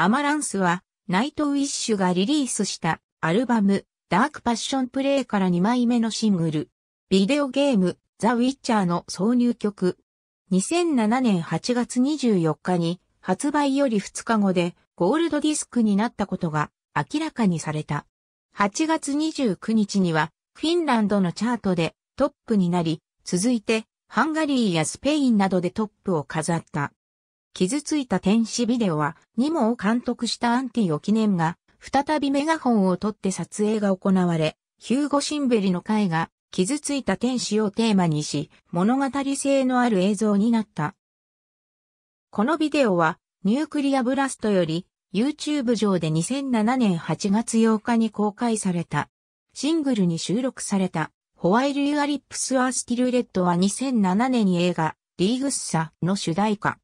アマランスは、ナイトウィッシュがリリースしたアルバム、ダークパッションプレイから2枚目のシングル、ビデオゲーム、ザ・ウィッチャーの挿入曲。2007年8月24日に、発売より2日後で、ゴールドディスクになったことが明らかにされた。8月29日には、フィンランドのチャートでトップになり、続いて、ハンガリーやスペインなどでトップを飾った。傷ついた天使ビデオは、ニモを監督したアンティを記念が、再びメガホンを取って撮影が行われ、ヒューゴ・シンベリの絵が、傷ついた天使をテーマにし、物語性のある映像になった。このビデオは、ニュークリアブラストより、YouTube 上で2007年8月8日に公開された。シングルに収録された、ホワイル・ユア・リップス・アー・スティル・レッドは2007年に映画、リーグッサの主題歌。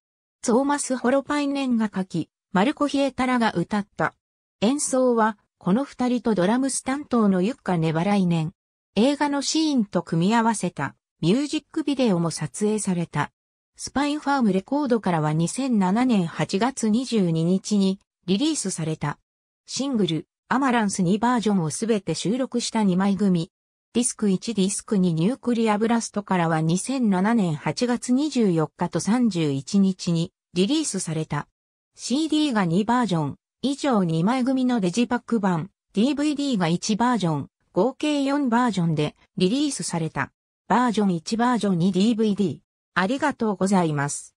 ツーマス・ホロパイネンが書き、マルコ・ヒエタラが歌った。演奏は、この二人とドラムス担当のユッカ・ネバライネン。映画のシーンと組み合わせたミュージックビデオも撮影された。スパイファームレコードからは2007年8月22日にリリースされた。シングル、アマランス2バージョンをすべて収録した2枚組、ディスク1ディスク2ニュークリアブラストからは2007年8月24日と31日にリリースされた。CD が2バージョン、以上2枚組のデジパック版、DVD が1バージョン、合計4バージョンでリリースされた。バージョン1バージョン 2DVD。ありがとうございます。